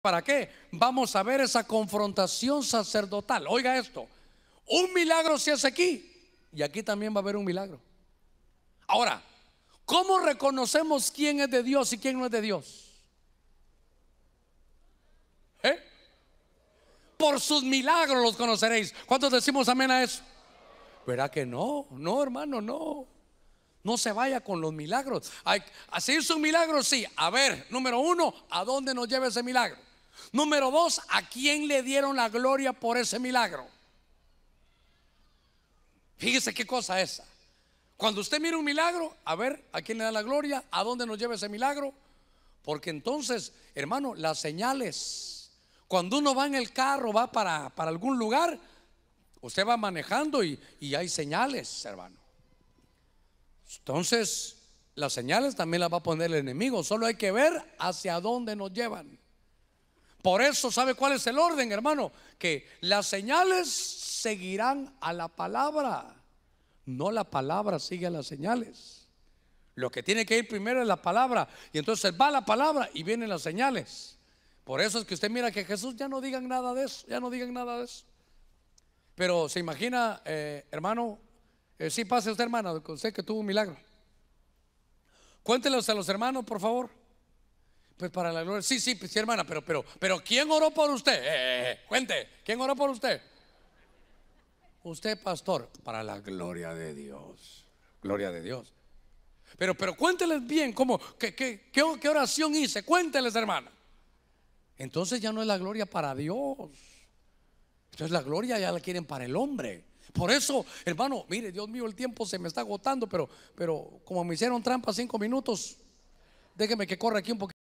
¿Para qué? Vamos a ver esa confrontación sacerdotal. Oiga esto, un milagro se hace aquí y aquí también va a haber un milagro. Ahora, ¿cómo reconocemos quién es de Dios y quién no es de Dios? ¿Eh? Por sus milagros los conoceréis. ¿Cuántos decimos amén a eso? Verá que no, no hermano, no. No se vaya con los milagros. Hay, ¿Así es un milagro? Sí. A ver, número uno, ¿a dónde nos lleva ese milagro? Número dos, ¿a quién le dieron la gloria por ese milagro? Fíjese qué cosa esa. Cuando usted mira un milagro, a ver, ¿a quién le da la gloria? ¿A dónde nos lleva ese milagro? Porque entonces, hermano, las señales, cuando uno va en el carro, va para, algún lugar, usted va manejando y, y hay señales, hermano. Entonces, las señales también las va a poner el enemigo, solo hay que ver hacia dónde nos llevan. Por eso, ¿sabe cuál es el orden, hermano? Que las señales seguirán a la palabra, no la palabra sigue a las señales. Lo que tiene que ir primero es la palabra, y entonces va la palabra y vienen las señales. Por eso es que usted mira que Jesús ya no digan nada de eso, ya no digan nada de eso. Pero se imagina, eh, hermano, eh, si pasa esta usted, hermana, sé que tuvo un milagro. Cuéntelos a los hermanos, por favor. Pues para la gloria. Sí, sí, pues, sí, hermana, pero, pero, pero ¿quién oró por usted? Eh, eh, eh, cuente, ¿quién oró por usted? Usted, pastor, para la gloria de Dios. Gloria de Dios. Pero, pero cuénteles bien cómo, qué, qué, qué, oración hice. Cuénteles, hermana. Entonces ya no es la gloria para Dios. Entonces la gloria ya la quieren para el hombre. Por eso, hermano, mire, Dios mío, el tiempo se me está agotando, pero, pero como me hicieron trampa cinco minutos, déjeme que corre aquí un poquito.